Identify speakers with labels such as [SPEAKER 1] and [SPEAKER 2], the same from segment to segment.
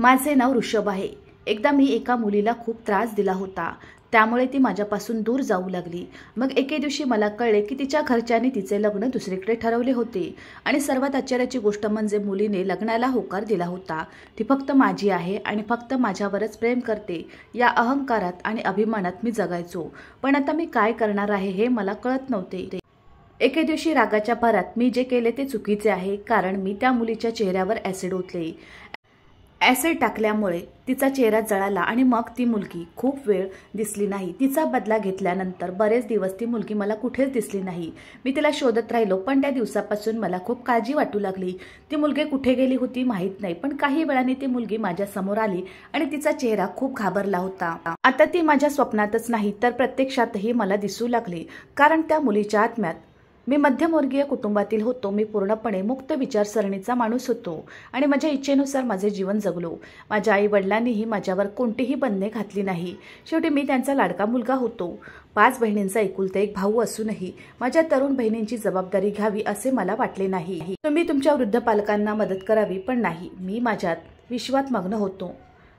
[SPEAKER 1] माझे नाव ऋषभ आहे एकदा मी एका मुलीला खूप त्रास दिला होता त्यामुळे ती माझ्यापासून दूर जाऊ लागली मग एके दिवशी मला कळले की तिच्या घरच्यांनी तिचे लग्न दुसरीकडे ठरवले होते आणि सर्वात आश्चर्याची गोष्ट म्हणजे मुलीने लग्नाला होकार दिला होता ती फक्त माझी आहे आणि फक्त माझ्यावरच प्रेम करते या अहंकारात आणि अभिमानात मी जगायचो पण आता मी काय करणार आहे हे मला कळत नव्हते एके दिवशी रागाच्या भरात मी जे केले ते चुकीचे आहे कारण मी त्या मुलीच्या चेहऱ्यावर ऍसिड ओतले ॲसिड टाकल्यामुळे तिचा चेहरा जळाला आणि मग ती मुलगी खूप वेळ दिसली नाही तिचा बदला घेतल्यानंतर बरेच दिवस ती मुलगी मला कुठेच दिसली नाही मी तिला शोधत राहिलो पण त्या दिवसापासून मला खूप काळजी वाटू लागली ती मुलगी कुठे गेली होती माहीत नाही पण काही वेळाने ती मुलगी माझ्या समोर आली आणि तिचा चेहरा खूप घाबरला होता आता ती माझ्या स्वप्नातच नाही तर प्रत्यक्षातही मला दिसू लागली कारण त्या मुलीच्या आत्म्यात मी मध्यमवर्गीय कुटुंबातील होतो मी पूर्णपणे मुक्त विचारसरणीचा माणूस होतो आणि माझ्या इच्छेनुसार माझे जीवन जगलो माझ्या आई वडिलांनीही माझ्यावर कोणतीही बंधने घातली नाही शेवटी मी त्यांचा लाडका मुलगा होतो पाच बहिणींचा एकुलता एक भाऊ असूनही माझ्या तरुण बहिणींची जबाबदारी घ्यावी असे मला वाटले नाही तुम्ही तुमच्या वृद्ध पालकांना मदत करावी पण नाही मी माझ्यात विश्वात मग्न होतो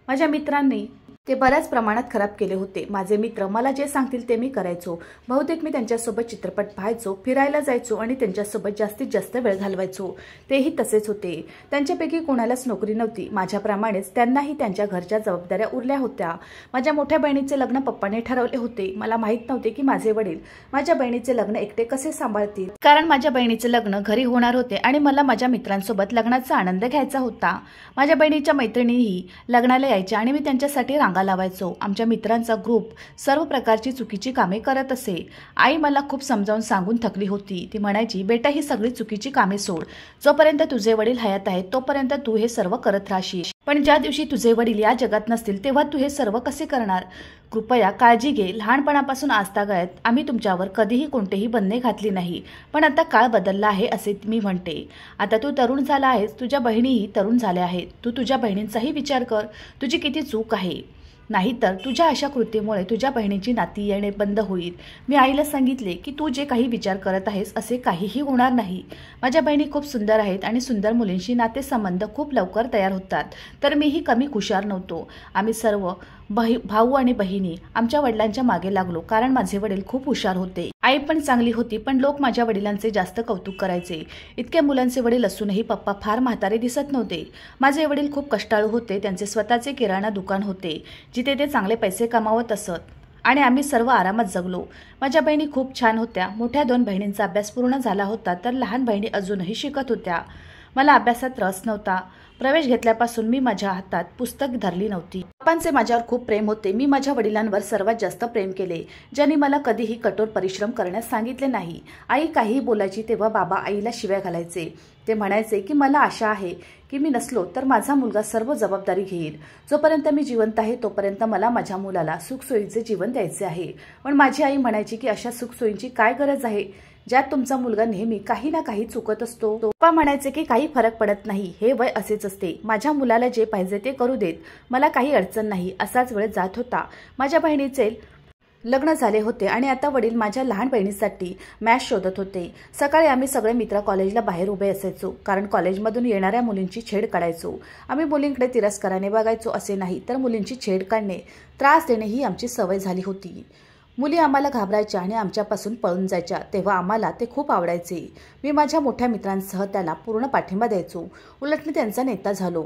[SPEAKER 1] माझ्या मित्रांनी ते बऱ्याच प्रमाणात खराब केले होते माझे मित्र मला जे सांगतील ते मी करायचो बहुतेक मी त्यांच्यासोबत चित्रपट पाहायचो फिरायला जायचो आणि त्यांच्यासोबत जास्तीत जास्त वेळ घालवायचो तेही तसेच होते त्यांच्यापैकी कोणालाच नोकरी नव्हती माझ्याप्रमाणेच त्यांनाही त्यांच्या घरच्या जबाबदाऱ्या उरल्या होत्या माझ्या मोठ्या बहिणीचे लग्न पप्पाने ठरवले होते मला माहीत नव्हते की माझे वडील माझ्या बहिणीचे लग्न एकटे कसे सांभाळतील कारण माझ्या बहिणीचे लग्न घरी होणार होते आणि मला माझ्या मित्रांसोबत लग्नाचा आनंद घ्यायचा होता माझ्या बहिणीच्या मैत्रिणीही लग्नाला यायच्या आणि मी त्यांच्यासाठी रांग लावायचो आमच्या मित्रांचा ग्रुप सर्व प्रकारची चुकीची कामे करत असे आई मला खूप समजावून सांगून थकली होती ती म्हणायची बेटा ही सगळी चुकीची कामे सोड जोपर्यंत तुझे वडील हयात आहेत तोपर्यंत तू हे सर्व करत राहशील पण ज्या दिवशी तुझे वडील या जगात नसतील तेव्हा तू हे सर्व कसे करणार कृपया काळजी घे लहानपणापासून आजतागायत आम्ही तुमच्यावर कधीही कोणतेही बंदे घातली नाही पण आता काळ बदलला आहे असे मी म्हणते आता तू तरुण झाला आहेस तुझ्या बहिणीही तरुण झाल्या आहेत तू तुझ्या बहिणींचाही विचार कर तुझी किती चूक आहे नाहीतर तुझ्या अशा कृतीमुळे तुझ्या बहिणीची नाती येणे बंद होईल मी आईला सांगितले की तू जे काही विचार करत आहेस असे काहीही होणार नाही माझ्या बहिणी खूप सुंदर आहेत आणि सुंदर मुलींशी नातेसंबंध खूप लवकर तयार होतात तर मीही कमी हुशार नव्हतो आम्ही सर्व बही भाऊ आणि बहिणी आमच्या वडिलांच्या मागे लागलो कारण माझे वडील खूप हुशार होते आई पण चांगली होती पण लोक माझ्या वडिलांचे जास्त कौतुक करायचे इतक्या मुलांचे वडील असूनही पप्पा फार म्हातारे दिसत नव्हते माझे वडील खूप कष्टाळू होते त्यांचे स्वतःचे किराणा दुकान होते जिथे ते चांगले पैसे कमावत असत आणि आम्ही सर्व आरामात जगलो माझ्या बहिणी खूप छान होत्या मोठ्या दोन बहिणींचा अभ्यास पूर्ण झाला होता तर लहान बहिणी अजूनही शिकत होत्या मला अभ्यासात रस नव्हता प्रवेश घेतल्यापासून मी माझ्या हातात पुस्तक धरली नव्हती पप्पांचे माझ्यावर खूप प्रेम होते मी माझ्या वडिलांवर सर्वात जास्त प्रेम केले ज्यांनी मला कधीही कठोर परिश्रम करण्यास सांगितले नाही आई काहीही बोलायची तेव्हा बाबा आईला शिव्या घालायचे ते म्हणायचे की मला आशा आहे की मी नसलो तर माझा मुलगा सर्व जबाबदारी घेईल जोपर्यंत मी जिवंत आहे तोपर्यंत मला माझ्या मुलाला सुखसोयीचे जीवन द्यायचे आहे पण माझी आई म्हणायची की अशा सुखसोयींची काय गरज आहे ज्यात तुमचा मुलगा नेहमी काही ना काही चुकत असतो पप्पा म्हणायचे की काही फरक पडत नाही हे वय असेच असते माझ्या मुलाला जे पाहिजे ते करू देत मला काही अडचण नाही असाच वेळ जात होता माझ्या बहिणीचे लग्न झाले होते आणि आता वडील माझ्या लहान बहिणीसाठी मॅच शोधत होते सकाळी आम्ही सगळे मित्र कॉलेजला बाहेर उभे असायचो कारण कॉलेजमधून येणाऱ्या मुलींची छेड काढायचो आम्ही मुलींकडे तिरस्काराने बघायचो असे नाही तर मुलींची छेड काढणे त्रास देणे ही आमची सवय झाली होती मुली आम्हाला घाबरायच्या आणि आमच्यापासून पळून जायच्या तेव्हा आम्हाला ते खूप आवडायचे मी माझ्या मोठ्या मित्रांसह त्याला पूर्ण पाठिंबा द्यायचो उलट मी त्यांचा नेता झालो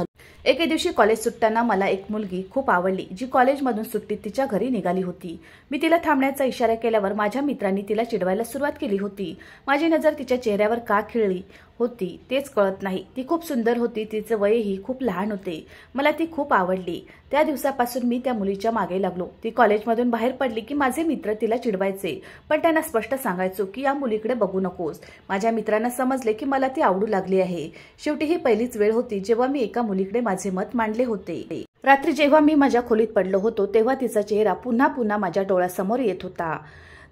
[SPEAKER 1] एके दिवशी कॉलेज सुटताना मला एक मुलगी खूप आवडली जी कॉलेजमधून सुट्टीत तिच्या घरी निघाली होती मी तिला थांबण्याचा इशारा केल्यावर माझ्या मित्रांनी तिला चिडवायला सुरुवात केली होती माझी नजर तिच्या चेहऱ्यावर का खिळली होती तेच कळत नाही ती खूप सुंदर होती तिचे वयही खूप लहान होते मला ती खूप आवडली त्या दिवसापासून मी त्या मुलीच्या मागे लागलो ती कॉलेजमधून बाहेर पडली की माझे मित्र तिला चिडवायचे पण त्यांना स्पष्ट सांगायचो की या मुलीकडे बघू नकोस माझ्या मित्रांना समजले की मला ती आवडू लागली आहे शेवटी ही पहिलीच वेळ होती जेव्हा मी एका मुलीकडे माझे मत मांडले होते रात्री जेव्हा मी माझ्या खोलीत पडलो होतो तेव्हा तिचा चेहरा पुन्हा पुन्हा माझ्या डोळ्यासमोर येत होता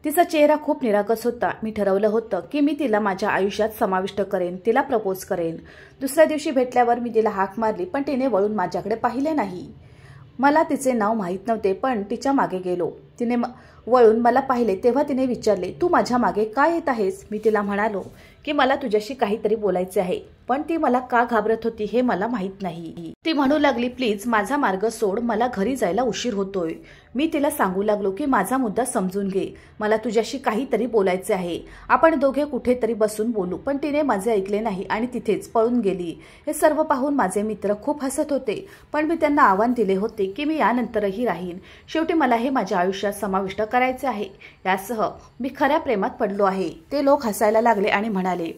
[SPEAKER 1] तिचा चेहरा खूप निरागस होता मी ठरवलं होतं की मी तिला माझ्या आयुष्यात समाविष्ट करेन तिला प्रपोज करेन दुसऱ्या दिवशी भेटल्यावर मी तिला हाक मारली पण तिने वळून माझ्याकडे पाहिले नाही मला तिचे नाव माहीत नव्हते पण तिच्या मागे गेलो तिने वळून मला पाहिले तेव्हा तिने विचारले तू माझ्या मागे काय येत आहेस मी तिला म्हणालो की मला तुझ्याशी काहीतरी बोलायचे आहे पण ती मला का घाबरत होती हे मला माहीत नाही ती म्हणू लागली प्लीज माझा मार्ग सोड मला घरी जायला उशीर होतोय मी तिला सांगू लागलो की माझा मुद्दा समजून घे मला तुझ्याशी काहीतरी बोलायचे आहे आपण दोघे कुठेतरी बसून बोलू पण तिने माझे ऐकले नाही आणि तिथेच पळून गेली हे सर्व पाहून माझे मित्र खूप हसत होते पण मी त्यांना आव्हान दिले होते की मी यानंतरही राहीन शेवटी मला हे माझ्या आयुष्यात आयुष्यात समाविष्ट करायचे आहे यासह मी खऱ्या प्रेमात पडलो आहे ते लोक हसायला लागले आणि म्हणाले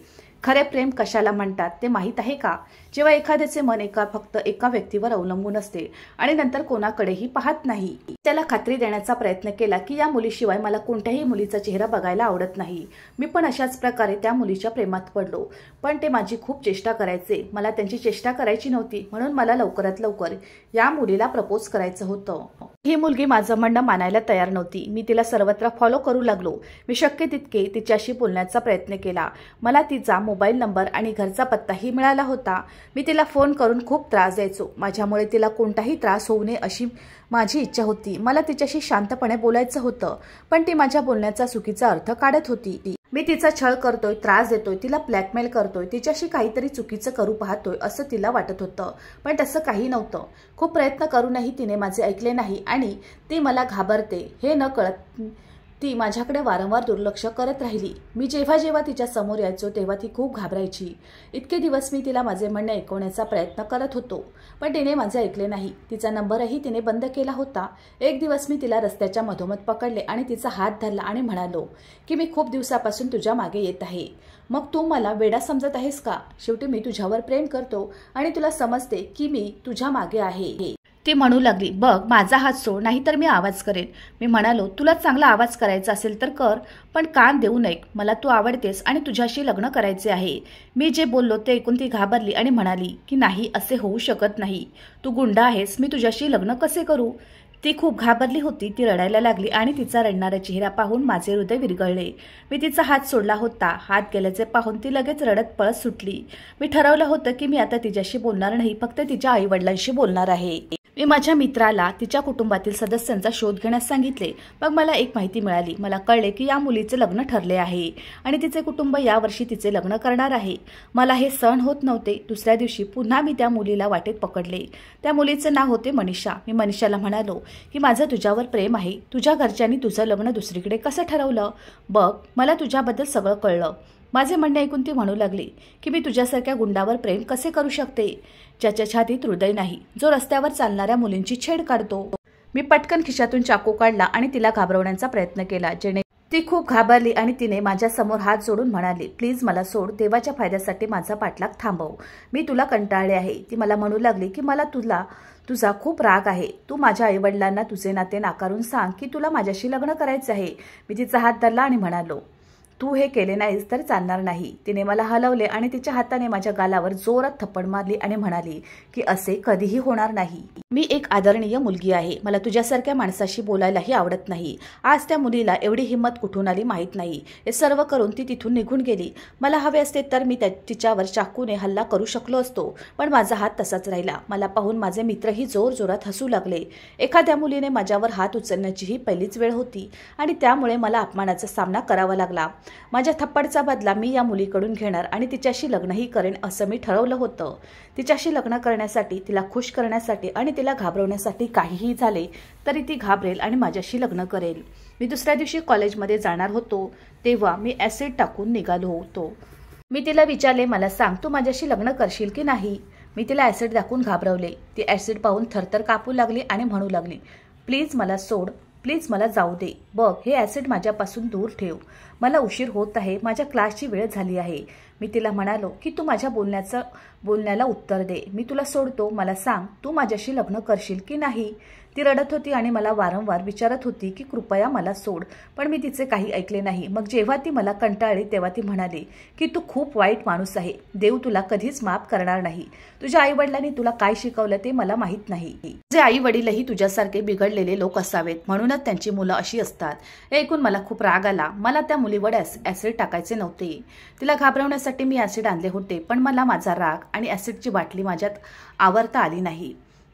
[SPEAKER 1] खरे प्रेम कशाला म्हणतात ते माहीत आहे का जेव्हा एखाद्याचे मन एका फक्त एका व्यक्तीवर अवलंबून असते आणि नंतर कोणाकडेही पाहत नाही त्याला खात्री देण्याचा प्रयत्न केला की या मुलीशिवाय मला कोणत्याही मुलीचा चेहरा बघायला आवडत नाही मी पण अशाच प्रकारे त्या मुलीच्या प्रेमात पडलो पण ते माझी खूप चेष्टा करायचे मला त्यांची चेष्टा करायची नव्हती म्हणून मला लवकरात लवकर या मुलीला प्रपोज करायचं होतं ही मुलगी माझं म्हणणं मानायला तयार नव्हती मी तिला सर्वत्र फॉलो करू लागलो मी शक्य तितके तिच्याशी बोलण्याचा प्रयत्न केला मला तिचा मोबाईल नंबर आणि घरचा पत्ताही मिळाला होता मी तिला फोन करून खूप त्रास द्यायचो माझ्यामुळे तिला कोणताही त्रास होऊ नये अशी माझी इच्छा होती मला तिच्याशी शांतपणे बोलायचं होतं पण ती माझ्या बोलण्याचा चुकीचा अर्थ काढत होती मी तिचा छळ करतोय त्रास देतोय तिला ब्लॅकमेल करतोय तिच्याशी काहीतरी चुकीचं करू पाहतोय असं तिला वाटत होतं पण तसं काही नव्हतं खूप प्रयत्न करूनही तिने माझे ऐकले नाही आणि ती मला घाबरते हे न कळत ती माझ्याकडे वारंवार दुर्लक्ष करत राहिली मी जेव्हा जेव्हा तिच्या समोर यायचो तेव्हा ती खूप घाबरायची इतके दिवस मी तिला माझे म्हणणे ऐकवण्याचा प्रयत्न करत होतो पण तिने माझे ऐकले नाही तिचा नंबरही तिने बंद केला होता एक दिवस मी तिला रस्त्याच्या मधोमध पकडले आणि तिचा हात धरला आणि म्हणालो की मी खूप दिवसापासून तुझ्या मागे येत आहे मग तू मला वेडा समजत आहेस का शेवटी मी तुझ्यावर प्रेम करतो आणि तुला समजते की मी तुझ्या मागे आहे ती म्हणू लागली बघ माझा हात सोड नाहीतर मी आवाज करेन मी म्हणालो तुला चांगला आवाज करायचा असेल तर कर पण कान देऊ नये मला तू आवडतेस आणि तुझ्याशी लग्न करायचे आहे मी जे बोललो ते ऐकून ती घाबरली आणि म्हणाली की नाही असे होऊ शकत नाही तू गुंडा आहेस मी तुझ्याशी लग्न कसे करू ती खूप घाबरली होती ती रडायला लागली आणि तिचा रडणारा चेहरा पाहून माझे हृदय विरगळले मी तिचा हात सोडला होता हात गेल्याचे पाहून ती लगेच रडत पळत सुटली मी ठरवलं होतं की मी आता तिच्याशी बोलणार नाही फक्त तिच्या आईवडिलांशी बोलणार आहे मी माझ्या मित्राला तिच्या कुटुंबातील सदस्यांचा शोध घेण्यास सांगितले मग मला एक माहिती मिळाली मला कळले की या मुलीचे लग्न ठरले आहे आणि तिचे कुटुंब यावर्षी तिचे लग्न करणार आहे मला हे सण होत नव्हते दुसऱ्या दिवशी पुन्हा मी त्या मुलीला वाटेत पकडले त्या मुलीचे नाव होते मनीषा मी मनीषाला म्हणालो की माझं तुझ्यावर प्रेम आहे तुझ्या घरच्यांनी तुझं लग्न दुसरीकडे कसं ठरवलं बघ मला तुझ्याबद्दल सगळं कळलं माझे म्हणणे ऐकून ती म्हणू लागली की मी तुझ्यासारख्या गुंडावर प्रेम कसे करू शकते ज्याच्या छातीत हृदय नाही जो रस्त्यावर चालणाऱ्या मुलींची छेड काढतो मी पटकन खिशातून चाकू काढला आणि तिला घाबरवण्याचा प्रयत्न केला जेणे ती खूप घाबरली आणि तिने माझ्यासमोर हात जोडून म्हणाली प्लीज मला सोड देवाच्या फायद्यासाठी माझा पाठलाग थांबव मी तुला कंटाळले आहे ती मला म्हणू लागली की मला तुला तुझा खूप राग आहे तू माझ्या आईवडिलांना तुझे नाते नाकारून सांग की तुला माझ्याशी लग्न करायचं आहे मी तिचा हात धरला आणि म्हणालो तू हे केले नाहीस तर चालणार नाही तिने मला हलवले आणि तिच्या हाताने माझ्या गालावर जोरात थप्पड मारली आणि म्हणाली की असे कधीही होणार नाही मी एक आदरणीय मुलगी आहे मला तुझ्यासारख्या माणसाशी बोलायलाही आवडत नाही आज त्या मुलीला एवढी हिंमत कुठून आली माहीत नाही हे सर्व करून ती तिथून निघून गेली मला हवे असते तर मी त्या तिच्यावर चाकूने हल्ला करू शकलो असतो पण माझा हात तसाच राहिला मला पाहून माझे मित्रही जोरजोरात हसू लागले एखाद्या मुलीने माझ्यावर हात उचलण्याचीही पहिलीच वेळ होती आणि त्यामुळे मला अपमानाचा सामना करावा लागला माझ्या थप्पडचा बदला मी या मुलीकडून घेणार आणि तिच्याशी लग्नही करेन असं मी ठरवलं होतं तिच्याशी लग्न करण्यासाठी तिला खुश करण्यासाठी आणि तिला घाबरवण्यासाठी काहीही झाले तरी ती घाबरेल आणि माझ्याशी लग्न करेल मी दुसऱ्या दिवशी कॉलेजमध्ये जाणार होतो तेव्हा मी ॲसिड टाकून निघालो होतो मी तिला विचारले मला सांग तू माझ्याशी लग्न करशील की नाही मी तिला ॲसिड दाखवून घाबरवले ती ॲसिड पाहून थरथर कापू लागली आणि म्हणू लागली प्लीज मला सोड प्लीज मला जाऊ दे बघ हे ॲसिड माझ्यापासून दूर ठेव मला उशीर होत आहे माझ्या क्लासची वेळ झाली आहे मी तिला म्हणालो की तू माझ्या बोलण्याचं बोलण्याला उत्तर दे मी तुला सोडतो मला सांग तू माझ्याशी लग्न करशील की नाही ती रडत होती आणि मला वारंवार विचारत होती की कृपया मला सोड पण मी तिचे काही ऐकले नाही मग जेव्हा ती मला कंटाळली तेव्हा ती म्हणाली की तू खूप वाईट माणूस आहे देव तुला कधीच माफ करणार नाही तुझ्या आईवडिलांनी तुला काय शिकवलं ते मला माहीत नाही तुझे आई वडीलही तुझ्यासारखे बिघडलेले लोक असावेत म्हणूनच त्यांची मुलं अशी असतात ऐकून मला खूप राग आला मला त्या मुलीवर ऍसिड टाकायचे नव्हते तिला घाबरवण्यासाठी मी ऍसिड आणले होते पण मला माझा राग आणि ऍसिडची बाटली माझ्यात आवरता आली नाही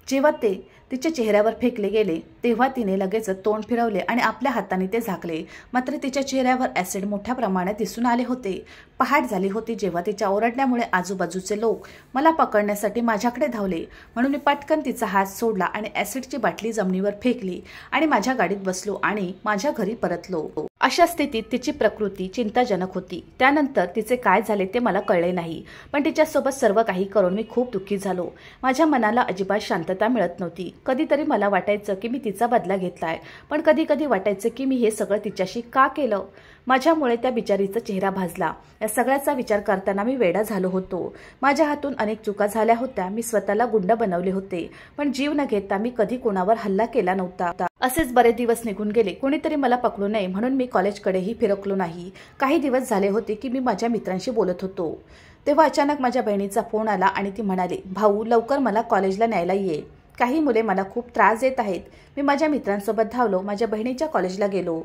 [SPEAKER 1] जेव्हा ते तिच्या चेहऱ्यावर फेकले गेले तेव्हा तिने लगेच तोंड फिरवले आणि आपल्या हाताने ते झाकले मात्र तिच्या चेहऱ्यावर ऍसिड मोठ्या प्रमाणात दिसून आले होते पहाट झाली होती जेव्हा तिच्या ओरडण्यामुळे आजूबाजूचे लोक मला पकडण्यासाठी माझ्याकडे धावले म्हणून मी पटकन तिचा हात सोडला आणि ऍसिडची बाटली जमिनीवर फेकली आणि माझ्या गाडीत बसलो आणि माझ्या घरी परतलो अशा स्थितीत तिची प्रकृती चिंताजनक होती त्यानंतर तिचे काय झाले ते मला कळले नाही पण तिच्यासोबत सर्व काही करून मी खूप दुःखी झालो माझ्या मनाला अजिबात शांतता मिळत नव्हती कधीतरी मला वाटायचं की मी तिचा बदला घेतला आहे पण कधी कधी वाटायचं की मी हे सगळं तिच्याशी का केलं माझ्यामुळे त्या बिचारीचा चेहरा भाजला या सगळ्याचा विचार करताना मी वेडा झालो होतो माझ्या हातून अनेक चुका झाल्या होत्या मी स्वतःला गुंड बनवले होते पण जीव न घेता मी कधी कोणावर हल्ला केला नव्हता असेच बरे दिवस निघून गेले कोणीतरी मला पकडू नये म्हणून मी कॉलेजकडेही फिरकलो नाही काही दिवस झाले होते की मी माझ्या मित्रांशी बोलत होतो तेव्हा अचानक माझ्या बहिणीचा फोन आला आणि ती म्हणाली भाऊ लवकर मला कॉलेजला न्यायला ये काही मुले मला खूप त्रास देत आहेत मी माझ्या मित्रांसोबत धावलो माझ्या बहिणीच्या कॉलेजला गेलो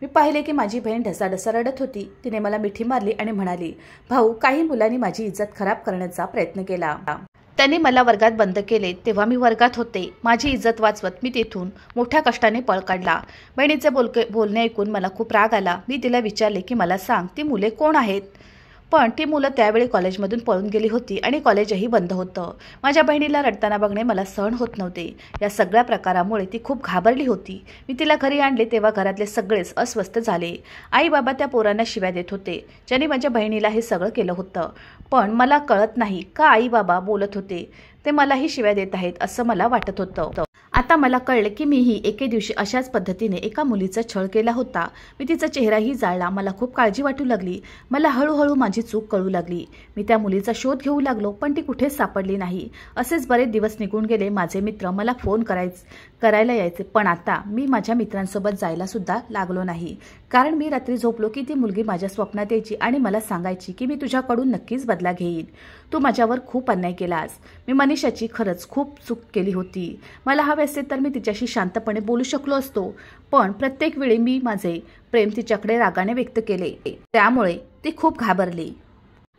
[SPEAKER 1] मी पाहिले की माझी बहीण ढसाढसा रडत होती तिने मला मिठी मारली आणि म्हणाली भाऊ काही मुलांनी माझी इज्जत खराब करण्याचा प्रयत्न केला त्यांनी मला वर्गात बंद केले तेव्हा मी वर्गात होते माझी इज्जत वाचवत मी तिथून मोठ्या कष्टाने पळ काढला बहिणीचे बोलके बोलणे ऐकून मला खूप राग आला मी तिला विचारले की मला सांग ती मुले कोण आहेत पण ती मुलं त्यावेळी कॉलेजमधून पळून गेली होती आणि कॉलेजही बंद होतं माझ्या बहिणीला रडताना बघणे मला सहन होत नव्हते या सगळ्या प्रकारामुळे ती खूप घाबरली होती मी तिला घरी आणले तेव्हा घरातले सगळेच अस्वस्थ झाले आई बाबा त्या पोरांना शिव्या देत होते ज्यांनी माझ्या बहिणीला हे सगळं केलं होतं पण मला कळत नाही का आई बाबा बोलत होते ते मलाही शिव्या देत आहेत असं मला वाटत होतं आता मला कळलं की मीही एके दिवशी अशाच पद्धतीने एका मुलीचा छळ केला होता मी तिचा चेहराही जाळला मला खूप काळजी वाटू लागली मला हळूहळू माझी चूक कळू लागली मी त्या मुलीचा शोध घेऊ लागलो पण ती कुठेच सापडली नाही असेच बरेच दिवस निघून गेले माझे मित्र मला फोन करायच करायला यायचे पण आता मी माझ्या मित्रांसोबत जायला सुद्धा लागलो नाही कारण मी रात्री झोपलो की ती मुलगी माझ्या स्वप्नात यायची आणि मला सांगायची की मी तुझ्याकडून नक्कीच बदला घेईन तू माझ्यावर खूप अन्याय केलास मी मनीषाची खरंच खूप चूक केली होती मला हवे असते तर मी तिच्याशी शांतपणे बोलू शकलो असतो पण प्रत्येक वेळी मी माझे प्रेम तिच्याकडे रागाने व्यक्त केले त्यामुळे ती खूप घाबरली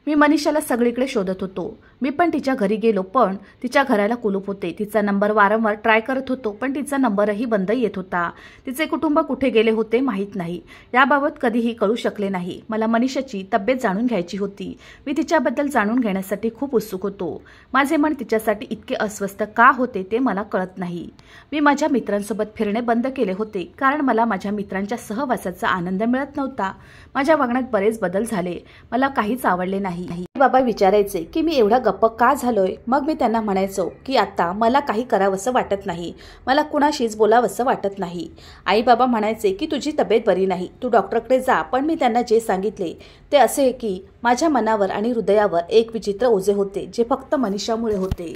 [SPEAKER 1] मी मनीषाला सगळीकडे शोधत होतो मी पण तिच्या घरी गेलो पण तिच्या घराला कुलूप होते तिचा नंबर वारंवार ट्राय करत होतो पण तिचा नंबरही बंद येत होता तिचे कुटुंब कुठे गेले होते माहीत नाही याबाबत कधीही कळू शकले नाही मला मनीषाची तब्येत जाणून घ्यायची होती मी तिच्याबद्दल जाणून घेण्यासाठी खूप उत्सुक होतो माझे मन तिच्यासाठी इतके अस्वस्थ का होते ते मला कळत नाही मी माझ्या मित्रांसोबत फिरणे बंद केले होते कारण मला माझ्या मित्रांच्या सहवासाचा आनंद मिळत नव्हता माझ्या वागण्यात बरेच बदल झाले मला काहीच आवडले नाही बाबा विचारायचे की मी एवढा गप्प का झालोय मग मी त्यांना म्हणायचो की आता मला काही करावंसं वाटत नाही मला कुणाशीच बोलावंसं वाटत नाही आई बाबा म्हणायचे की तुझी तब्येत बरी नाही तू डॉक्टरकडे जा पण मी त्यांना जे सांगितले ते असे की माझ्या मनावर आणि हृदयावर एक विचित्र ओझे होते जे फक्त मनीषामुळे होते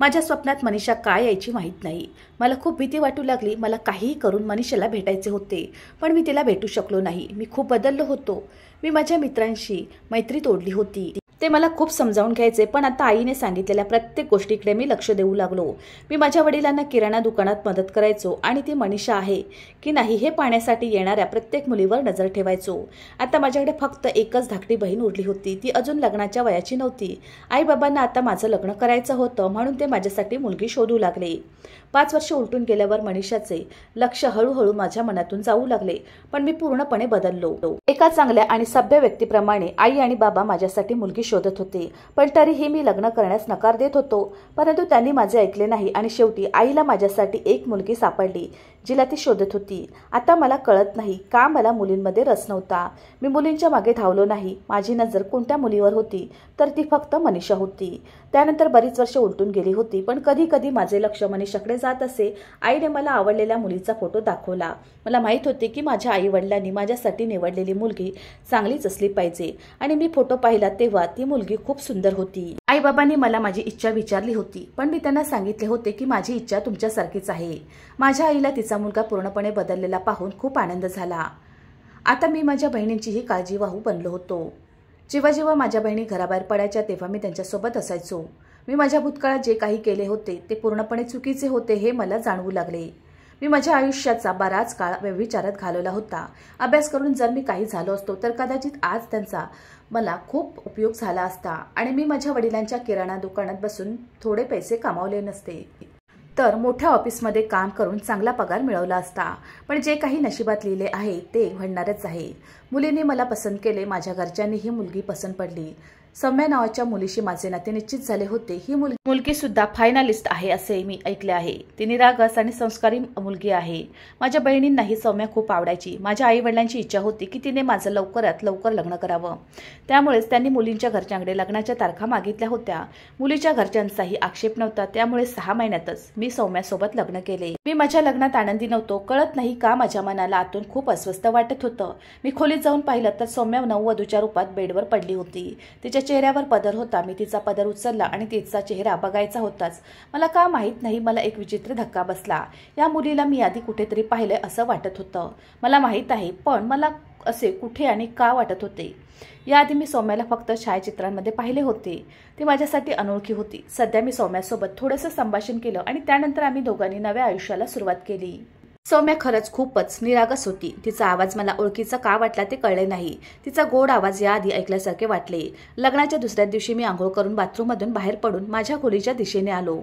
[SPEAKER 1] माझ्या स्वप्नात मनीषा काय यायची माहीत नाही मला खूप भीती वाटू लागली मला काहीही करून मनीषाला भेटायचे होते पण मी तिला भेटू शकलो नाही मी खूप बदललो होतो मी माझ्या मित्रांशी मैत्री तोडली होती ते मला खूप समजावून घ्यायचे पण आता आईने सांगितलेल्या प्रत्येक गोष्टीकडे मी लक्ष देऊ लागलो मी माझ्या वडिलांना किराणा दुकानात मदत करायचो आणि ती मनीषा आहे की नाही हे पाहण्यासाठी येणाऱ्या प्रत्येक मुलीवर नजर ठेवायचो आता माझ्याकडे फक्त एकच धाकटी बहीण उरली होती ती अजून लग्नाच्या वयाची नव्हती आई बाबांना आता माझं लग्न करायचं होतं म्हणून ते माझ्यासाठी मुलगी शोधू लागले पाच वर्ष उलटून गेल्यावर मनीषाचे लक्ष हळूहळू माझ्या मनातून जाऊ लागले पण मी पूर्णपणे बदललो एका चांगल्या आणि सभ्य व्यक्तीप्रमाणे आई आणि बाबा माझ्यासाठी मुलगी शोधत होते पण तरीही मी लग्न करण्यास नकार देत होतो परंतु त्यांनी माझे ऐकले नाही आणि शेवटी आईला माझ्यासाठी एक मुलगी सापडली जिला ती शोधत होती आता मला कळत नाही का मला मुलींमध्ये रस नव्हता मी मुलींच्या मागे धावलो नाही माझी नजर कोणत्या मुलीवर होती तर ती फक्त मनीषा होती त्यानंतर बरीच वर्ष उलटून गेली होती पण कधी कधी माझे लक्ष मनीषाकडे जात असे आईने मला आवडलेल्या मुलीचा फोटो दाखवला मला माहीत होते की माझ्या आईवडिलांनी माझ्यासाठी निवडलेली मुलगी चांगलीच असली पाहिजे आणि मी फोटो पाहिला तेव्हा ती मुलगी खूप सुंदर होती आई बाबांनी मला माझी इच्छा विचारली होती पण मी त्यांना सांगितले होते की माझी इच्छा तुमच्यासारखीच आहे माझ्या आईला तिचा मुलगा पूर्णपणे बदललेला पाहून खूप आनंद झाला आता मी माझ्या बहिणींचीही वाहू बनलो होतो जेव्हा जेव्हा माझ्या बहिणी घराबाहेर पडायच्या तेव्हा मी त्यांच्यासोबत असायचो मी माझ्या भूतकाळात जे काही केले होते ते पूर्णपणे चुकीचे होते हे मला जाणवू लागले मी माझ्या आयुष्याचा बराच काळ व्यविचारात घालवला होता अभ्यास करून जर मी काही झालो असतो तर कदाचित आज त्यांचा मला खूप उपयोग झाला असता आणि मी माझ्या वडिलांच्या किराणा दुकानात बसून थोडे पैसे कमावले नसते तर मोठ्या ऑफिसमध्ये काम करून चांगला पगार मिळवला असता पण जे काही नशिबात लिहिले आहे ते घडणारच आहे मुलीने मला पसंत केले माझ्या घरच्यांनीही मुलगी पसंत पडली सम्या नावाच्या मुलीशी माझे नाते निश्चित झाले होते ही मुलगी मुलगी सुद्धा फायनालिस्ट आहे असे मी ऐकले आहे ती निरागस आणि संस्कारी मुलगी आहे माझ्या बहिणींनाही सौम्या खूप आवडायची माझ्या आई वडिलांची इच्छा होती की तिने माझं लवकरात लवकर लग्न करावं त्यामुळेच त्यांनी मुलींच्या घरच्यांकडे लग्नाच्या तारखा मागितल्या होत्या मुलीच्या घरच्यांचाही आक्षेप नव्हता त्यामुळे सहा महिन्यातच मी सौम्यासोबत लग्न केले मी माझ्या लग्नात आनंदी नव्हतो कळत नाही का माझ्या मनाला आतून खूप अस्वस्थ वाटत होतं मी खोलीत जाऊन पाहिलं तर सौम्या नववधूच्या रूपात बेडवर पडली होती तिच्या चेहऱ्यावर पदर होता मी तिचा पदर उचलला आणि तिचा चेहरा बघायचा होताच मला का माहीत नाही मला एक विचित्र धक्का बसला या मुलीला मी आधी कुठेतरी पाहिलं असं वाटत होतं मला माहीत आहे पण मला असे कुठे आणि का वाटत होते याआधी मी सौम्याला फक्त छायाचित्रांमध्ये पाहिले होते ती माझ्यासाठी अनोळखी होती सध्या मी सौम्यासोबत थोडंसं संभाषण केलं आणि त्यानंतर आम्ही दोघांनी नव्या आयुष्याला सुरुवात केली सौम्या खरंच खूपच निरागस होती तिचा आवाज मला ओळखीचा का वाटला ते कळले नाही तिचा गोड आवाज याआधी ऐकल्यासारखे वाटले लग्नाच्या दुसऱ्या दिवशी मी आंघोळ करून बाथरूममधून बाहेर पडून माझ्या खोलीच्या दिशेने आलो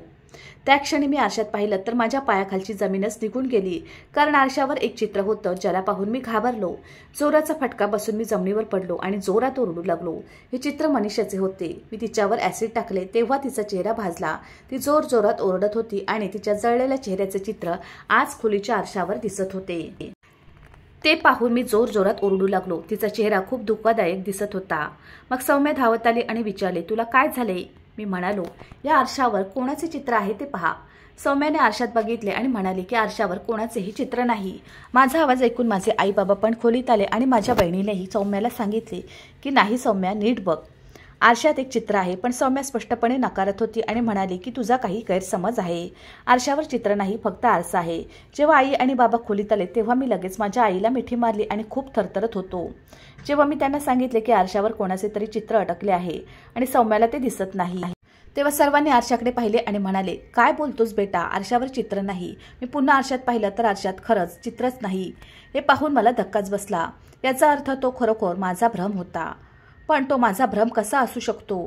[SPEAKER 1] त्या क्षणी मी आरशात पाहिलं तर माझ्या पायाखालची जमीनच निघून गेली कारण आरशावर एक चित्र होतं ज्याला पाहून मी घाबरलो जोराचा फटका बसून मी जमिनीवर पडलो आणि जोरात ओरडू लागलो हे चित्र मनीषाचे होते मी तिच्यावर ॲसिड टाकले तेव्हा तिचा चेहरा भाजला ती जोर जोरात ओरडत होती आणि तिच्या जळलेल्या चेहऱ्याचे चित्र आज खोलीच्या आरशावर दिसत होते ते पाहून मी जोर जोरात ओरडू लागलो तिचा चेहरा खूप धोकादायक दिसत होता मग सौम्य धावत आली आणि विचारले तुला काय झाले मी म्हणालो या आरशावर कोणाचे चित्र आहे ते पहा सौम्याने आरशात बघितले आणि म्हणाले की आरशावर कोणाचेही चित्र नाही माझा आवाज ऐकून माझे आई बाबा पण खोलीत आले आणि माझ्या बहिणीनेही सौम्याला सांगितले की नाही सौम्या नीट बघ आरशात एक चित्र आहे पण सौम्या स्पष्टपणे नकारत होती आणि म्हणाली की तुझा काही गैरसमज आहे आरशावर चित्र नाही फक्त आरसा आहे जेव्हा आई आणि बाबा खोलीत आले तेव्हा मी लगेच माझ्या आईला मिठी मारली आणि खूप थरथरत होतो जेव्हा मी त्यांना सांगितले की आरशावर कोणाचे तरी चित्र अटकले आहे आणि सौम्याला ते दिसत नाही तेव्हा सर्वांनी आरशाकडे पाहिले आणि म्हणाले काय बोलतोस बेटा आरशावर चित्र नाही मी पुन्हा आरशात पाहिलं तर आरशात खरंच चित्रच नाही हे पाहून मला धक्काच बसला याचा अर्थ तो खरोखर माझा भ्रम होता पण तो माझा भ्रम कसा असू शकतो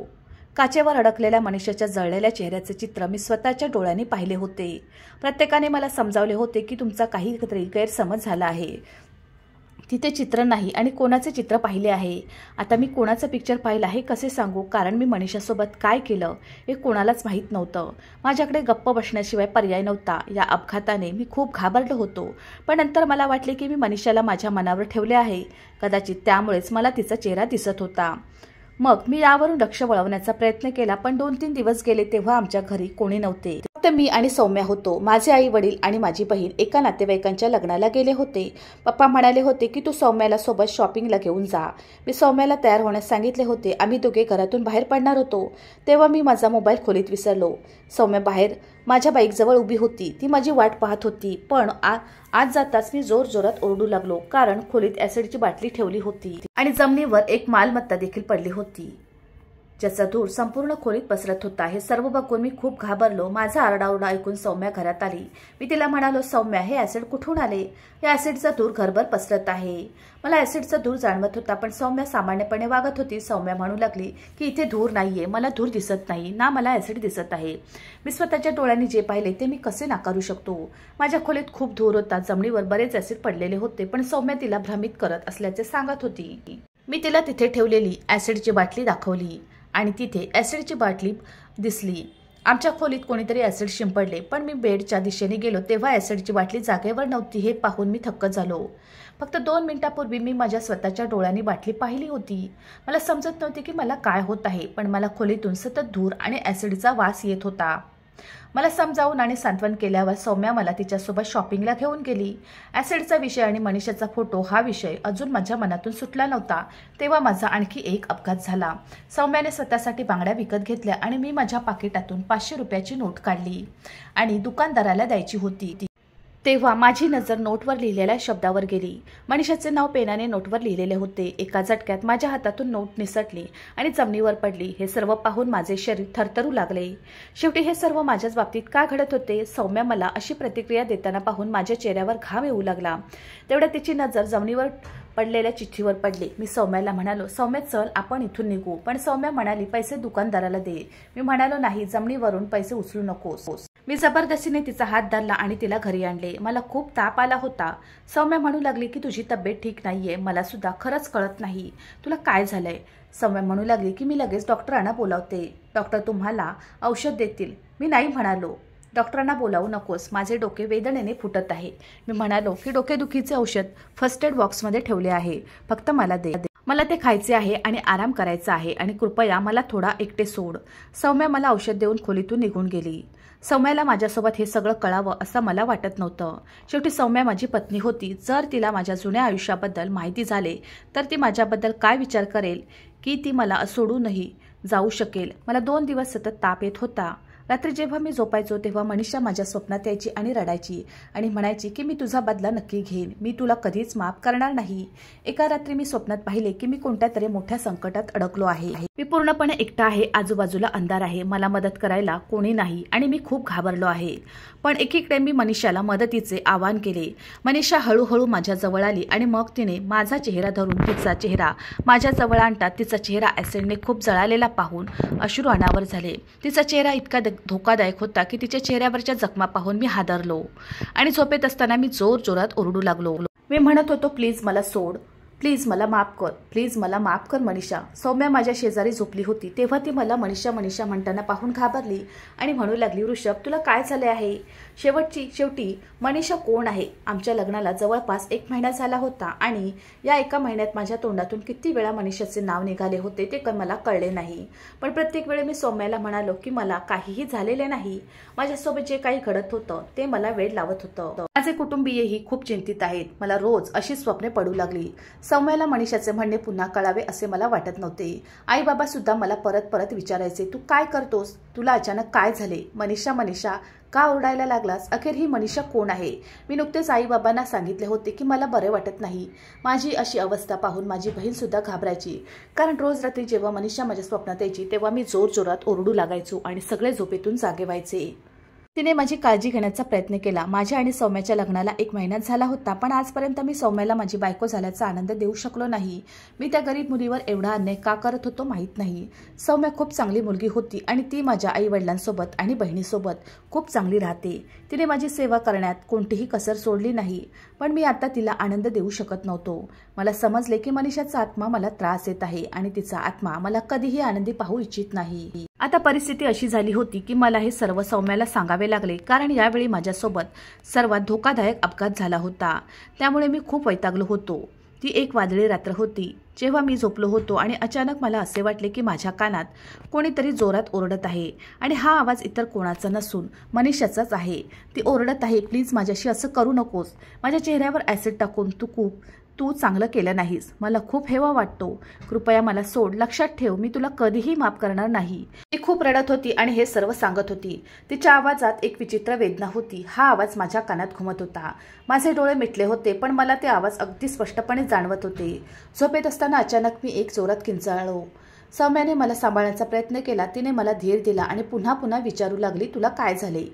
[SPEAKER 1] काचेवर अडकलेल्या मनुष्याच्या जळलेल्या चेहऱ्याचे चित्र मी स्वतःच्या डोळ्यांनी पाहिले होते प्रत्येकाने मला समजावले होते की तुमचा काही गैरसमज झाला आहे तिथे चित्र नाही आणि कोणाचे चित्र पाहिले आहे आता मी कोणाचं पिक्चर पाहिलं आहे कसे सांगू कारण मी मनिषासोबत काय केलं हे कोणालाच माहीत नव्हतं माझ्याकडे गप्प बसण्याशिवाय पर्याय नव्हता या अपघाताने मी खूप घाबरलो होतो पण नंतर मला वाटले की मी मनीषाला माझ्या मनावर ठेवले आहे कदाचित त्यामुळेच मला तिचा चेहरा दिसत होता मग मी यावरून लक्ष वळवण्याचा प्रयत्न केला पण दोन तीन दिवस गेले तेव्हा आमच्या घरी कोणी नव्हते फक्त मी आणि सौम्या होतो माझे आई वडील आणि माझी बहीण एका नातेवाईकांच्या लग्नाला गेले होते पप्पा म्हणाले होते की तू सौम्याला सोबत शॉपिंगला घेऊन जा मी सौम्याला तयार होण्यास सांगितले होते आम्ही दोघे घरातून बाहेर पडणार होतो तेव्हा मी माझा मोबाईल खोलीत विसरलो सौम्या बाहेर माझ्या बाईकजवळ उभी होती ती माझी वाट पाहत होती पण आज जाताच मी जोर जोरात ओरडू लागलो कारण खोलीत ऍसिडची बाटली ठेवली होती आणि जमिनीवर एक मालमत्ता देखील पडली होती ज्याचा धूर संपूर्ण खोलीत पसरत होता हे सर्व बघून मी खूप घाबरलो माझा आरडाओरडा ऐकून सौम्या घरात आली मी तिला म्हणालो सौम्या हे ऍसिड कुठून आले या ऍसिडचा धूर घरभर पसरत आहे मला ऍसिडचा धूर जाणवत होता पण सौम्या सामान्यपणे वागत होती सौम्या म्हणू लागली की इथे धूर नाहीये मला धूर दिसत नाही ना मला ऍसिड दिसत आहे मी स्वतःच्या डोळ्यांनी जे पाहिले ते मी कसे नाकारू शकतो माझ्या खोलीत खूप धूर होता जमिनीवर बरेच ॲसिड पडलेले होते पण सौम्या तिला भ्रमित करत असल्याचे सांगत होती मी तिला तिथे ठेवलेली ऍसिडची बाटली दाखवली आणि तिथे ॲसिडची बाटली दिसली आमच्या खोलीत कोणीतरी ॲसिड शिंपडले पण मी बेडच्या दिशेने गेलो तेव्हा ॲसिडची बाटली जागेवर नव्हती हे पाहून मी थक्क झालो फक्त दोन मिनिटापूर्वी मी माझ्या स्वतःच्या डोळ्यांनी बाटली पाहिली होती मला समजत नव्हती की मला काय होत आहे पण मला खोलीतून सतत धूर आणि ॲसिडचा वास येत होता मला समजावून आणि सांत्वन केल्यावर सौम्या मला तिच्यासोबत शॉपिंगला घेऊन गेली ॲसिडचा विषय आणि मनीषाचा फोटो हा विषय अजून माझ्या मनातून सुटला नव्हता तेव्हा माझा आणखी एक अपघात झाला सौम्याने स्वतःसाठी बांगड्या विकत घेतल्या आणि मी माझ्या पाकिटातून पाचशे रुपयाची नोट काढली आणि दुकानदाराला द्यायची होती तेव्हा माझी नजर नोटवर लिहिलेल्या शब्दावर गेली मनीषाचे नाव पेनाने नोटवर लिहिलेले होते एका झटक्यात माझ्या हातातून नोट निसटली आणि जमिनीवर पडली हे सर्व पाहून माझे शरीर थरथरू लागले शेवटी हे सर्व माझ्याच बाबतीत का घडत होते सौम्या मला अशी प्रतिक्रिया देताना पाहून माझ्या चेहऱ्यावर घाम येऊ लागला तेवढ्या तिची नजर जमिनीवर पडलेल्या चिठ्ठीवर पडली मी सौम्याला म्हणालो सौम्या चल आपण इथून निघू पण सौम्या म्हणाली पैसे दुकानदाराला दे मी म्हणालो नाही जमिनीवरून पैसे उचलू नकोस मी जबरदस्तीने तिचा हात धरला आणि तिला घरी आणले मला खूप ताप आला होता सौम्या म्हणू लागली की तुझी तब्येत ठीक नाहीये मला सुद्धा खरंच कळत नाही तुला काय झालंय सौम्या म्हणू लागली की मी लगेच डॉक्टरांना बोलावते डॉक्टर तुम्हाला औषध देतील मी नाही म्हणालो डॉक्टरांना बोलावू नकोस माझे डोके वेदनेने फुटत आहे मी म्हणालो की डोकेदुखीचे औषध फर्स्ट एड बॉक्समध्ये ठेवले आहे फक्त मला दे मला ते खायचे आहे आणि आराम करायचा आहे आणि कृपया मला थोडा एकटे सोड सौम्या मला औषध देऊन खोलीतून निघून गेली सौम्याला माझ्यासोबत हे सगळं कळावं असं मला वाटत नव्हतं शेवटी सौम्या माझी पत्नी होती जर तिला माझ्या जुन्या आयुष्याबद्दल माहिती झाले तर ती माझ्याबद्दल काय विचार करेल की ती मला सोडूनही जाऊ शकेल मला दोन दिवस सतत ताप येत होता रात्री जेव्हा मी झोपायचो तेव्हा मनीषा माझ्या स्वप्नात यायची आणि रडायची आणि म्हणायची की मी तुझा बदला नक्की घेईन मी तुला कधीच माफ करणार नाही एका रात्री मी स्वप्नात पाहिले की मी कोणत्या तरी मोठ्या संकटात अडकलो आहे मी पूर्णपणे एकटा आहे आजूबाजूला अंधार आहे मला मदत करायला कोणी नाही आणि मी खूप घाबरलो आहे पण एकीकडे मी मनीषाला मदतीचे आवाहन केले मनीषा हळूहळू माझ्याजवळ आली आणि मग तिने माझा चेहरा धरून तिचा चेहरा माझ्याजवळ आणता तिचा चेहरा ऍसिडने खूप जळालेला पाहून अश्रू अनावर झाले तिचा चेहरा इतका धोकादायक होता की तिच्या चेहऱ्यावरच्या जखमा पाहून मी हादरलो आणि झोपेत असताना मी जोर जोरात ओरडू लागलो मी म्हणत होतो प्लीज मला सोड प्लीज मला माफ कर प्लीज मला माफ कर मनीषा सौम्या माझ्या शेजारी झोपली होती तेव्हा ती मला मनीषा मनीषा म्हणताना पाहून घाबरली आणि म्हणू लागली ऋषभ तुला काय झाले आहे शेवटची शेवटी मनीषा कोण आहे आमच्या लग्नाला जवळपास एक महिना झाला होता आणि या एका महिन्यात माझ्या तोंडातून किती वेळा मनीषाचे नाव निघाले होते ते मला कळले नाही पण प्रत्येक वेळी मी सौम्याला म्हणालो की मला काहीही झालेले नाही माझ्यासोबत जे काही घडत होतं ते मला वेळ लावत होतं माझे कुटुंबीयही खूप चिंतित आहेत मला रोज अशी स्वप्ने पडू लागली सौम्याला मनीषाचे म्हणणे पुन्हा कळावे असे मला वाटत नव्हते आई बाबा सुद्धा मला परत परत विचारायचे तू काय करतोस तुला अचानक काय झाले मनीषा मनीषा का ओरडायला लागलास अखेर ही मनीषा कोण आहे मी नुकतेच आईबाबांना सांगितले होते की मला बरे वाटत नाही माझी अशी अवस्था पाहून माझी बहीणसुद्धा घाबरायची कारण रोज रात्री जेव्हा मनीषा माझ्या स्वप्नात यायची तेव्हा मी जोरजोरात ओरडू लागायचो आणि सगळे झोपेतून जागे व्हायचे तिने माझी काळजी घेण्याचा प्रयत्न केला माझ्या आणि सौम्याच्या लग्नाला एक महिना झाला होता पण आजपर्यंत मी सौम्याला माझी बायको झाल्याचा आनंद देऊ शकलो नाही मी त्या गरीब मुलीवर एवढा अन्याय का करत होतो माहीत नाही सौम्या खूप चांगली मुलगी होती आणि ती माझ्या आई वडिलांसोबत आणि बहिणीसोबत खूप चांगली राहते तिने माझी सेवा करण्यात कोणतीही कसर सोडली नाही पण मी आता तिला आनंद देऊ शकत नव्हतो मला समजले की मनीषाचा आत्मा मला त्रास येत आहे आणि तिचा आत्मा मला कधीही आनंदी पाहू इच्छित नाही आता परिस्थिती अशी झाली होती की मला हे सर्व सौम्याला सांगावे लागले कारण यावेळी माझ्यासोबत सर्वात धोकादायक अपघात झाला होता त्यामुळे मी खूप वैतागलो होतो ती एक वादळी रात्र होती जेव्हा मी झोपलो होतो आणि अचानक मला असे वाटले की माझ्या कानात कोणीतरी जोरात ओरडत आहे आणि हा आवाज इतर कोणाचा नसून मनीषाचाच आहे ती ओरडत आहे प्लीज माझ्याशी असं करू नकोस माझ्या चेहऱ्यावर ॲसिड टाकून तू खूप तू चांगलं केलं नाहीस मला खूप हेवा वाटतो कृपया मला सोड लक्षात ठेव मी तुला कधीही माफ करणार नाही ती खूप रडत होती आणि हे सर्व सांगत होती तिच्या आवाजात एक विचित्र वेदना होती हा आवाज माझ्या कानात घुमत होता माझे डोळे मिटले होते पण मला ते आवाज अगदी स्पष्टपणे जाणवत होते झोपेत असताना अचानक मी एक जोरात किंचाळलो सौम्याने मला सांभाळण्याचा प्रयत्न केला तिने मला धीर दिला आणि पुन्हा पुन्हा विचारू लागली तुला काय झाले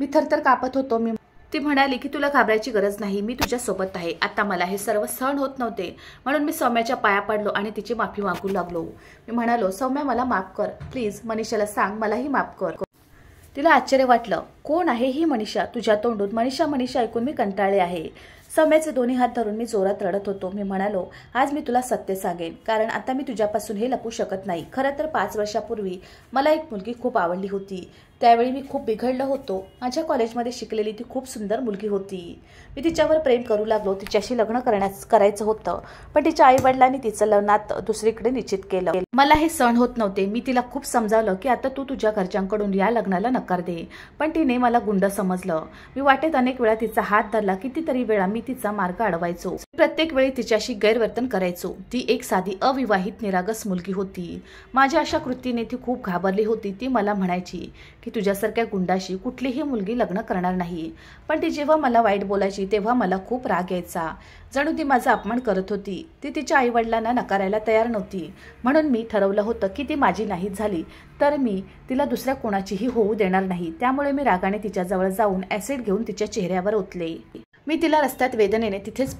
[SPEAKER 1] मी थरथर कापत होतो मी ती म्हणाली की तुला घाबरायची गरज नाही मी तुझ्या सोबत आहे आता मला हे सर्व सहन होत नव्हते म्हणून मी सौम्याच्या पाया पडलो आणि तिची माफी मागू लागलो मी म्हणालो सौम्या मला माफ कर प्लीज मनीषाला सांग मलाही माफ कर तिला आश्चर्य वाटलं कोण आहे ही मनीषा तुझ्या तोंडून मनीषा मनीषा ऐकून मी कंटाळले आहे सौम्याचे दोन्ही हात धरून मी जोरात रडत होतो मी म्हणालो आज मी तुला सत्य सांगेन कारण आता मी तुझ्यापासून हे लपू शकत नाही खरं तर पाच वर्षापूर्वी मला एक मुलगी खूप आवडली होती त्यावेळी मी खूप बिघडलो होतो माझ्या कॉलेजमध्ये शिकलेली ती खूप सुंदर मुलगी होती मी तिच्यावर प्रेम करू लागलो तिच्याशी लग्न करण्यास करायचं होतं पण तिच्या आईवडिलांनी तिचं लग्नात दुसरीकडे निश्चित केलं मला हे सण होत नव्हते मी तिला खूप समजावलं की आता तू तुझ्या घरच्यांकडून या लग्नाला नकार दे पण तिने मला गुंड समजलं मी वाटेत अनेक वेळा तिचा हात धरला कितीतरी वेळा मी तिचा मार्ग अडवायचो प्रत्येक वेळी तिच्याशी गैरवर्तन करायचो ती एक साधी अविवाहित निरागस मुलगी होती माझ्या अशा कृतीने ती खूप घाबरली होती ती मला म्हणायची तुझ्यासारख्या गुंडाशी कुठलीही मुलगी लग्न करणार नाही पण ती जेव्हा मला वाईट बोलायची तेव्हा मला खूप राग यायचा जणू ती माझा अपमान करत होती ती तिच्या आईवडिलांना नकारायला तयार नव्हती म्हणून मी ठरवलं होतं की ती माझी नाही झाली तर मी तिला दुसऱ्या कोणाचीही होऊ देणार नाही त्यामुळे मी रागाने तिच्याजवळ जाऊन ॲसिड घेऊन तिच्या चेहऱ्यावर ओतले मी तिला रस्त्यात वेदनेने तिथेच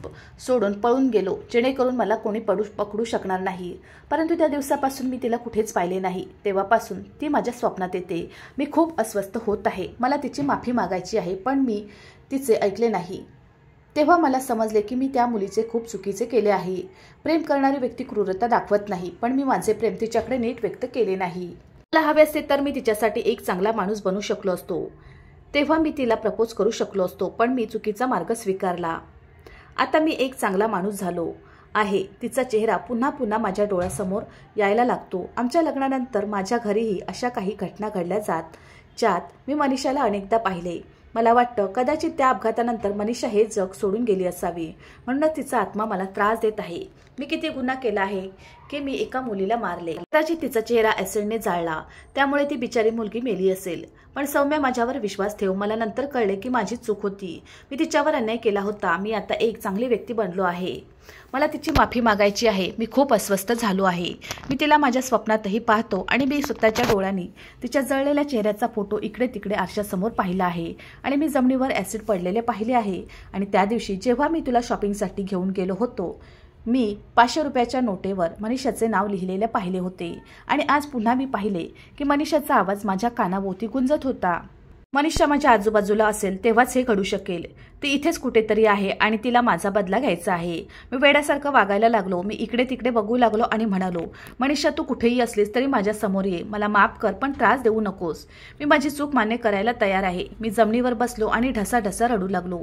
[SPEAKER 1] सोडून पळून गेलो जेणेकरून मला कोणी पडू पकडू शकणार नाही परंतु त्या दिवसापासून मी तिला कुठेच पाहिले नाही तेव्हापासून ती माझ्या स्वप्नात येते मी खूप अस्वस्थ होत आहे मला तिची माफी मागायची आहे पण मी तिचे ऐकले नाही तेव्हा मला समजले की मी त्या मुलीचे खूप चुकीचे केले आहे प्रेम करणारी व्यक्ती क्रूरता दाखवत नाही पण मी माझे प्रेम तिच्याकडे नीट व्यक्त केले नाही मला हवे असते तर मी तिच्यासाठी एक चांगला माणूस बनू शकलो असतो तेव्हा मी तिला प्रपोज करू शकलो असतो पण मी चुकीचा मार्ग स्वीकारला आता मी एक चांगला माणूस झालो आहे तिचा चेहरा पुन्हा पुन्हा माझ्या डोळ्यासमोर यायला लागतो आमच्या लग्नानंतर माझ्या घरीही अशा काही घटना घडल्या जात ज्यात मी मनीषाला अनेकदा पाहिले मला वाटतं कदाचित त्या अपघातानंतर मनीषा हे जग सोडून गेली असावी म्हणून तिचा आत्मा मला त्रास देत आहे मी किती गुन्हा केला आहे की मी एका मुलीला मारले कदाचित तिचा चेहरा ॲसिडने जाळला त्यामुळे ती बिचारी मुलगी मेली असेल पण सौम्या माझ्यावर विश्वास ठेव मला नंतर कळले की माझी चूक होती मी तिच्यावर अन्याय केला होता मी आता एक चांगली व्यक्ती बनलो आहे मला तिची माफी मागायची आहे मी खूप अस्वस्थ झालो आहे मी तिला माझ्या स्वप्नातही पाहतो आणि मी स्वतःच्या डोळ्यांनी तिच्या जळलेल्या चेहऱ्याचा फोटो इकडे तिकडे आरशासमोर पाहिला आहे आणि मी जमिनीवर ॲसिड पडलेले पाहिले आहे आणि त्या दिवशी जेव्हा मी तुला शॉपिंगसाठी घेऊन गेलो होतो मी पाचशे रुपयाच्या नोटेवर मनीषाचे नाव लिहिलेले पाहिले होते आणि आज पुन्हा मी पाहिले की मनीषाचा आवाज माझ्या कानाभोवती गुंजत होता मनीषा माझ्या आजूबाजूला असेल तेव्हाच हे घडू शकेल ती इथेच कुठेतरी आहे आणि तिला माझा बदला घ्यायचा आहे मी वेड्यासारखं वागायला लागलो मी इकडे तिकडे बघू लागलो आणि म्हणालो मनीषा तू कुठेही असलीस तरी माझ्या समोर ये मला माफ कर पण त्रास देऊ नकोस मी माझी चूक मान्य करायला तयार आहे मी जमिनीवर बसलो आणि ढसाढसा रडू लागलो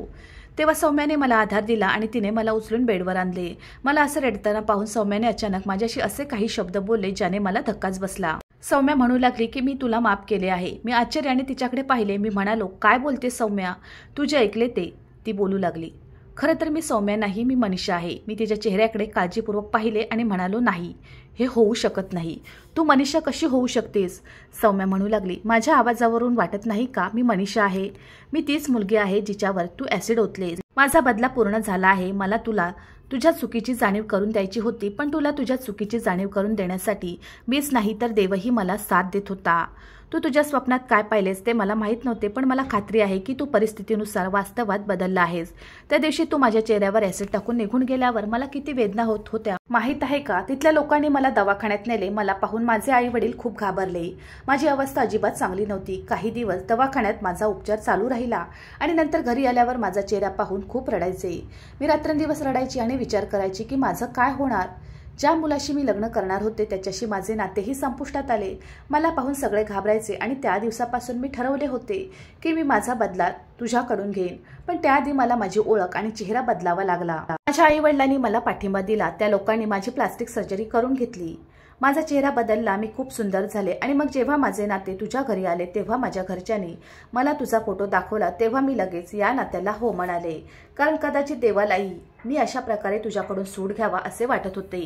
[SPEAKER 1] तेव्हा सौम्याने मला आधार दिला आणि तिने मला उचलून बेडवर आणले मला असं रडताना पाहून सौम्याने अचानक माझ्याशी असे काही शब्द बोलले ज्याने मला धक्काच बसला सौम्या म्हणू लागली की मी तुला माफ केले आहे मी आश्चर्याने तिच्याकडे पाहिले मी म्हणालो काय बोलते सौम्या तू जे ऐकले ते ती बोलू लागली खरं तर मी सौम्या नाही मी मनीषा आहे मी तिच्या चेहऱ्याकडे काळजीपूर्वक पाहिले आणि म्हणालो नाही हे होऊ शकत नाही तू मनीषा कशी होऊ शकतेस सौम्या म्हणू लागली माझ्या आवाजावरून वाटत नाही का मी मनीषा आहे मी तीच मुलगी आहे जिच्यावर तू ऍसिड ओतलेस माझा बदला पूर्ण झाला आहे मला तुला तुझ्या चुकीची जाणीव करून द्यायची होती पण तुला तुझ्या चुकीची जाणीव करून देण्यासाठी मीच नाही तर देवही मला साथ देत होता तू तुझ्या स्वप्नात काय पाहिलेस ते मला माहीत नव्हते पण मला खात्री आहे की तू परिस्थितीनुसार वास्तवात बदलला आहेस त्या दिवशी तू माझ्या चेहऱ्यावर ऍसिड टाकून निघून गेल्यावर मला किती वेदना होत होत्या माहीत आहे का तिथल्या लोकांनी मला दवाखान्यात नेले मला पाहून माझे आई वडील खूप घाबरले माझी अवस्था अजिबात चांगली नव्हती काही दिवस दवाखान्यात माझा उपचार चालू राहिला आणि नंतर घरी आल्यावर माझा चेहरा पाहून खूप रडायचे मी रात्रंदिवस रडायची आणि विचार करायची की माझं काय होणार ज्या मुलाशी मी लग्न करणार होते त्याच्याशी माझे नातेही संपुष्टात आले मला पाहून सगळे घाबरायचे आणि त्या दिवसापासून मी ठरवले होते की मी माझा बदला तुझ्याकडून घेईन पण त्याआधी मला माझी ओळख आणि चेहरा बदलावा लागला माझ्या आईवडिलांनी मला पाठिंबा दिला त्या लोकांनी माझी प्लास्टिक सर्जरी करून घेतली माझा चेहरा बदलला मी खूप सुंदर झाले आणि मग जेव्हा माझे नाते तुझ्या घरी आले तेव्हा माझ्या घरच्यांनी मला तुझा फोटो दाखवला तेव्हा मी लगेच या नात्याला हो म्हणाले कारण कदाचित देवालाही मी अशा प्रकारे तुझ्याकडून सूट घ्यावा असे वाटत होते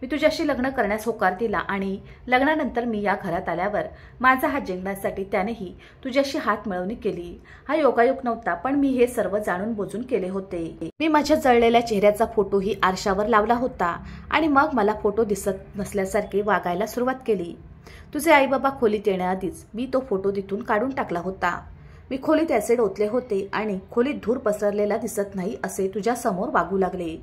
[SPEAKER 1] मी तुझ्याशी लग्न करण्यास होकार दिला आणि लग्नानंतर मी या घरात आल्यावर माझा हात जिंकण्यासाठी त्यानेही तुझ्याशी हात मिळवणी केली हा योगायोग नव्हता पण मी हे सर्व जाणून बोजून केले होते मी माझ्या जळलेल्या चेहऱ्याचा फोटोही आरशावर लावला होता आणि मग मला फोटो दिसत नसल्यासारखे वागायला सुरुवात केली तुझे आई बाबा खोलीत येण्याआधीच मी तो फोटो तिथून काढून टाकला होता मी खोलीत ॲसिड ओतले होते आणि खोलीत धूर पसरलेला दिसत नाही असे तुझ्यासमोर वागू लागले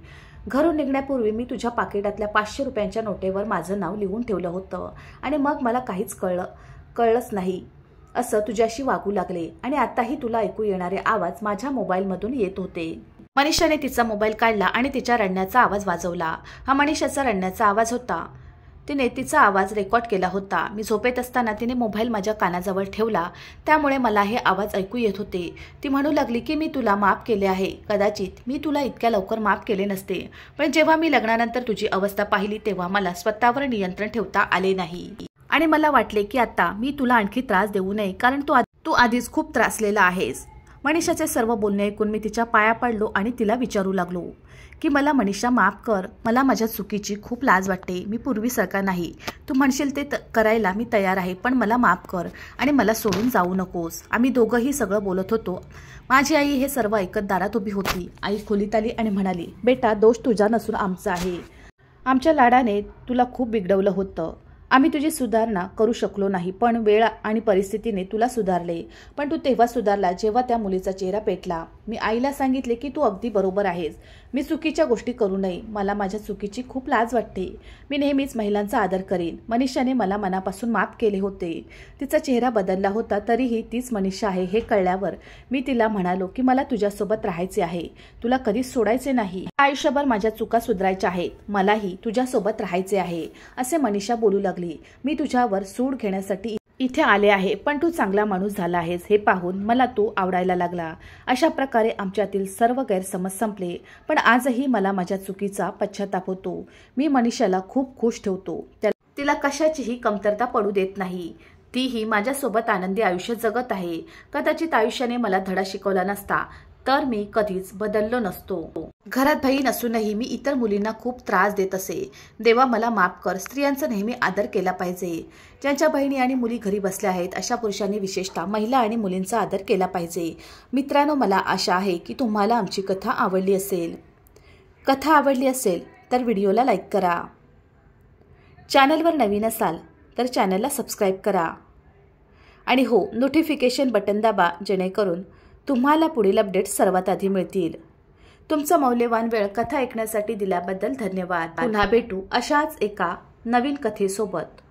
[SPEAKER 1] घरून निघण्यापूर्वी मी तुझ्या पाकिटातल्या पाचशे रुपयांच्या नोटेवर माझं नाव लिहून ठेवलं होतं आणि मग मला काहीच कळलं कळलंच नाही असं तुझ्याशी वागू लागले आणि आताही तुला ऐकू येणारे आवाज माझ्या मोबाईलमधून येत होते मनीषाने तिचा मोबाईल काढला आणि तिच्या रडण्याचा आवाज वाजवला हा मनीषाचा रडण्याचा आवाज होता तिने तिचा आवाज रेकॉर्ड केला होता मी झोपेत असताना तिने मोबाईल माझ्या कानाजवळ ठेवला त्यामुळे मला हे आवाज ऐकू येत होते ती म्हणू लागली की मी तुला माफ केले आहे कदाचित मी तुला इतक्या लवकर माफ केले नसते पण जेव्हा मी लग्नानंतर तुझी अवस्था पाहिली तेव्हा मला स्वतःवर नियंत्रण ठेवता आले नाही आणि मला वाटले की आता मी तुला आणखी त्रास देऊ नये कारण तू तू आधीच खूप त्रासलेला आहेस मनीषाचे सर्व बोलणे ऐकून मी तिच्या पाया पडलो आणि तिला विचारू लागलो की मला मनीषा माफ कर मला माझ्या चुकीची खूप लाज वाटते मी पूर्वीसारखा नाही तू म्हणशील ते करायला मी तयार आहे पण मला माफ कर आणि मला सोडून जाऊ नकोस आम्ही दोघंही सगळं बोलत होतो माझी आई हे सर्व ऐकत दारात उभी होती आई खोलीत आली आणि म्हणाली बेटा दोष तुझा नसून आमचा आहे आमच्या लाडाने तुला खूप बिघडवलं होतं आम्ही तुझी सुधारणा करू शकलो नाही पण वेळ आणि परिस्थितीने तुला सुधारले पण तू तेव्हा सुधारला जेव्हा त्या मुलीचा चेहरा पेटला मी आईला सांगितले की तू अगदी बरोबर आहेस मी चुकीच्या गोष्टी करू नये मला माझ्या चुकीची खूप लाज वाटते मी नेहमीच महिलांचा आदर करेन मनीषाने मला मनापासून माफ केले होते तिचा चेहरा बदलला होता तरीही तीच मनीषा आहे हे कळल्यावर मी तिला म्हणालो की मला तुझ्यासोबत राहायचे आहे तुला कधीच सोडायचे नाही आयुष्यभर माझ्या चुका सुधारायच्या आहेत मलाही तुझ्यासोबत राहायचे आहे असे मनीषा बोलू लागले लागली मी तुझ्यावर सूड घेण्यासाठी इथे आले आहे पण तू चांगला माणूस झाला आहेस हे पाहून मला तू आवडायला लागला अशा प्रकारे आमच्यातील सर्व गैरसमज संपले पण आजही मला माझ्या चुकीचा पश्चाताप होतो मी मनीषाला खूप खुश ठेवतो तिला कशाचीही कमतरता पडू देत नाही तीही माझ्यासोबत आनंदी आयुष्य जगत आहे कदाचित आयुष्याने मला धडा शिकवला नसता तर मी कधीच बदललो नसतो घरात बहीण असूनही मी इतर मुलींना खूप त्रास देत असे देवा मला माफ कर स्त्रियांचा नेहमी आदर केला पाहिजे ज्यांच्या बहिणी आणि मुली घरी बसल्या आहेत अशा पुरुषांनी विशेषतः महिला आणि मुलींचा आदर केला पाहिजे मित्रांनो मला आशा आहे की तुम्हाला आमची कथा आवडली असेल कथा आवडली असेल तर व्हिडिओला लाईक करा चॅनलवर नवीन असाल तर चॅनलला सबस्क्राईब करा आणि हो नोटिफिकेशन बटन दाबा जेणेकरून तुम्हाला पुढील अपडेट्स सर्वात आधी मिळतील तुमचा मौल्यवान वेळ कथा ऐकण्यासाठी दिल्याबद्दल धन्यवाद पुन्हा भेटू अशाच एका नवीन कथेसोबत